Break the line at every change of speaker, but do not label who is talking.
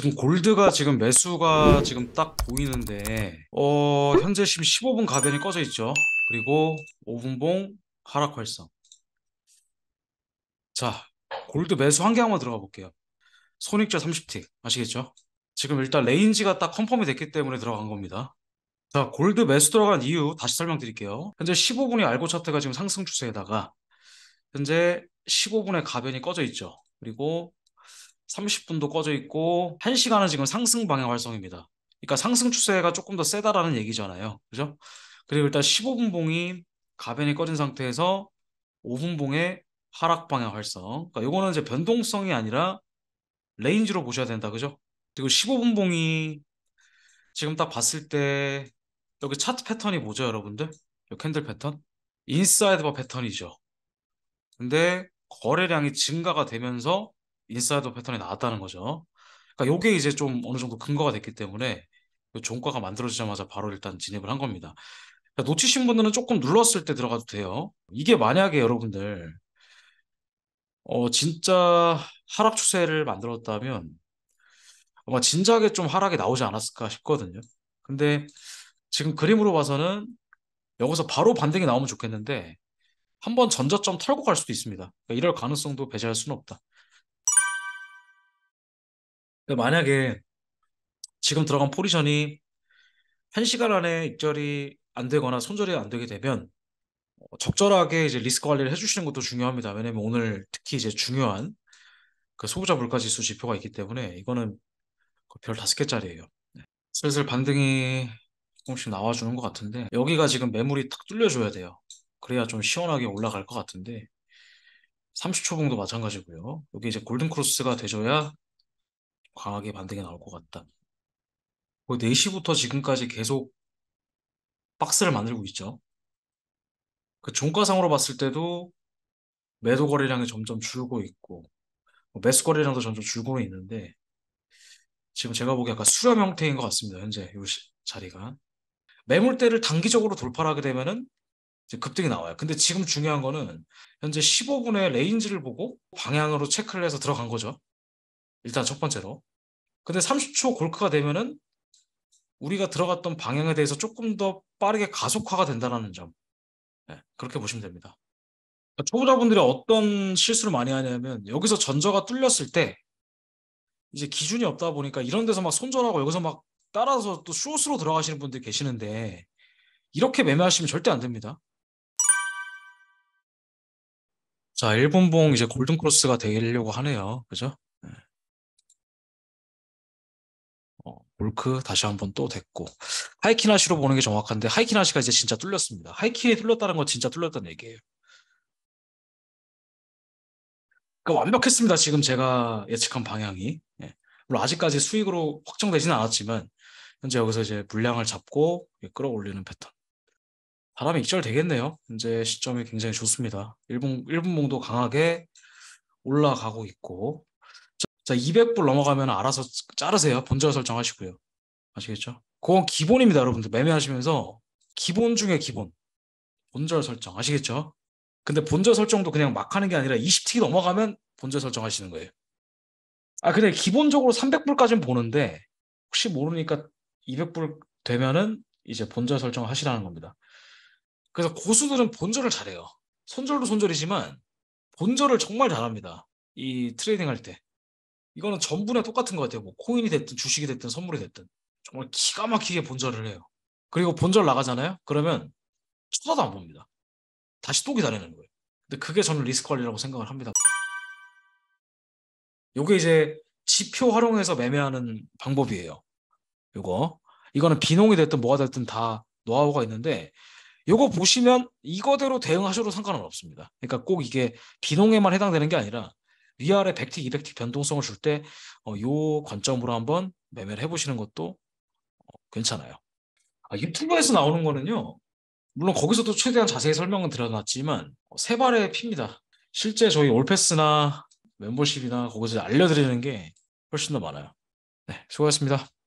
지금 골드가 지금 매수가 지금 딱 보이는데 어 현재 지금 15분 가변이 꺼져 있죠. 그리고 5분봉 하락 활성. 자, 골드 매수 한 개 한번 들어가 볼게요. 손익자 30틱 아시겠죠? 지금 일단 레인지가 딱 컨펌이 됐기 때문에 들어간 겁니다. 자, 골드 매수 들어간 이유 다시 설명드릴게요. 현재 1 5분이 알고 차트가 지금 상승 추세에다가 현재 15분의 가변이 꺼져 있죠. 그리고 30분도 꺼져 있고 1시간은 지금 상승 방향 활성입니다. 그러니까 상승 추세가 조금 더 세다라는 얘기잖아요. 그죠? 그리고 일단 15분 봉이 가변이 꺼진 상태에서 5분 봉의 하락 방향 활성. 그러니까 이거는 이제 변동성이 아니라 레인지로 보셔야 된다. 그죠? 그리고 15분 봉이 지금 딱 봤을 때 여기 차트 패턴이 뭐죠, 여러분들? 이 캔들 패턴? 인사이드바 패턴이죠. 근데 거래량이 증가가 되면서 인사이드 패턴이 나왔다는 거죠. 그러니까 이게 이제 좀 어느 정도 근거가 됐기 때문에 그 종과가 만들어지자마자 바로 일단 진입을 한 겁니다. 그러니까 놓치신 분들은 조금 눌렀을 때 들어가도 돼요. 이게 만약에 여러분들 어 진짜 하락 추세를 만들었다면 아마 진작에 좀 하락이 나오지 않았을까 싶거든요. 근데 지금 그림으로 봐서는 여기서 바로 반등이 나오면 좋겠는데 한번 전저점 털고 갈 수도 있습니다. 그러니까 이럴 가능성도 배제할 수는 없다. 만약에 지금 들어간 포지션이 1시간 안에 입절이 안 되거나 손절이 안 되게 되면 어, 적절하게 이제 리스크 관리를 해주시는 것도 중요합니다. 왜냐면 오늘 특히 이제 중요한 그 소비자 물가 지수 지표가 있기 때문에 이거는 별 다섯 개짜리예요. 네. 슬슬 반등이 조금씩 나와주는 것 같은데 여기가 지금 매물이 탁 뚫려줘야 돼요. 그래야 좀 시원하게 올라갈 것 같은데 30초봉도 마찬가지고요. 여기 이제 골든 크로스가 돼줘야 강하게 반등이 나올 것 같다. 4시부터 그 지금까지 계속 박스를 만들고 있죠. 그 종가상으로 봤을 때도 매도 거래량이 점점 줄고 있고 뭐 매수 거래량도 점점 줄고는 있는데 지금 제가 보기에 약간 수렴 형태인 것 같습니다. 현재 이 자리가 매물대를 단기적으로 돌파하게 되면은 급등이 나와요. 근데 지금 중요한 거는 현재 15분의 레인지를 보고 방향으로 체크를 해서 들어간 거죠. 일단 첫 번째로 근데 30초 골크가 되면은 우리가 들어갔던 방향에 대해서 조금 더 빠르게 가속화가 된다는 점 네, 그렇게 보시면 됩니다. 그러니까 초보자분들이 어떤 실수를 많이 하냐면 여기서 전저가 뚫렸을 때 이제 기준이 없다 보니까 이런 데서 막 손절하고 여기서 막 따라서 또숏스로 들어가시는 분들이 계시는데 이렇게 매매하시면 절대 안 됩니다. 자, 일본봉 이제 골든크로스가 되려고 하네요. 그죠? 올크 다시 한 번 또 됐고 하이키나시로 보는 게 정확한데 하이키나시가 이제 진짜 뚫렸습니다. 하이키에 뚫렸다는 건 진짜 뚫렸다는 얘기예요. 그러니까 완벽했습니다. 지금 제가 예측한 방향이 예. 물론 아직까지 수익으로 확정되지는 않았지만 현재 여기서 이제 물량을 잡고 끌어올리는 패턴. 바람이 익절되겠네요. 현재 시점이 굉장히 좋습니다. 일본 일본 봉도 강하게 올라가고 있고 자, 200불 넘어가면 알아서 자르세요. 본전 설정하시고요. 아시겠죠? 그건 기본입니다, 여러분들. 매매하시면서 기본 중에 기본. 본절 설정 아시겠죠? 근데 본절 설정도 그냥 막 하는 게 아니라 20T 넘어가면 본절 설정 하시는 거예요. 아, 근데 기본적으로 300불까지는 보는데 혹시 모르니까 200불 되면은 이제 본절 설정 을 하시라는 겁니다. 그래서 고수들은 본절을 잘해요. 손절도 손절이지만 본절을 정말 잘합니다. 이 트레이딩 할 때. 이거는 전부나 똑같은 것 같아요. 뭐 코인이 됐든 주식이 됐든 선물이 됐든 정말 기가 막히게 본절을 해요. 그리고 본절 나가잖아요. 그러면 쳐다도 안 봅니다. 다시 또 기다리는 거예요. 근데 그게 저는 리스크 관리라고 생각을 합니다. 요게 이제 지표 활용해서 매매하는 방법이에요. 요거 이거는 비농이 됐든 뭐가 됐든 다 노하우가 있는데 요거 보시면 이거대로 대응하셔도 상관은 없습니다. 그러니까 꼭 이게 비농에만 해당되는 게 아니라 위아래 100틱, 200틱 변동성을 줄 때이 어, 관점으로 한번 매매를 해보시는 것도 어, 괜찮아요. 아, 유튜브에서 나오는 거는요. 물론 거기서도 최대한 자세히 설명은 드려놨지만 어, 세 발의 피입니다. 실제 저희 올패스나 멤버십이나 거기서 알려드리는 게 훨씬 더 많아요. 네, 수고하셨습니다.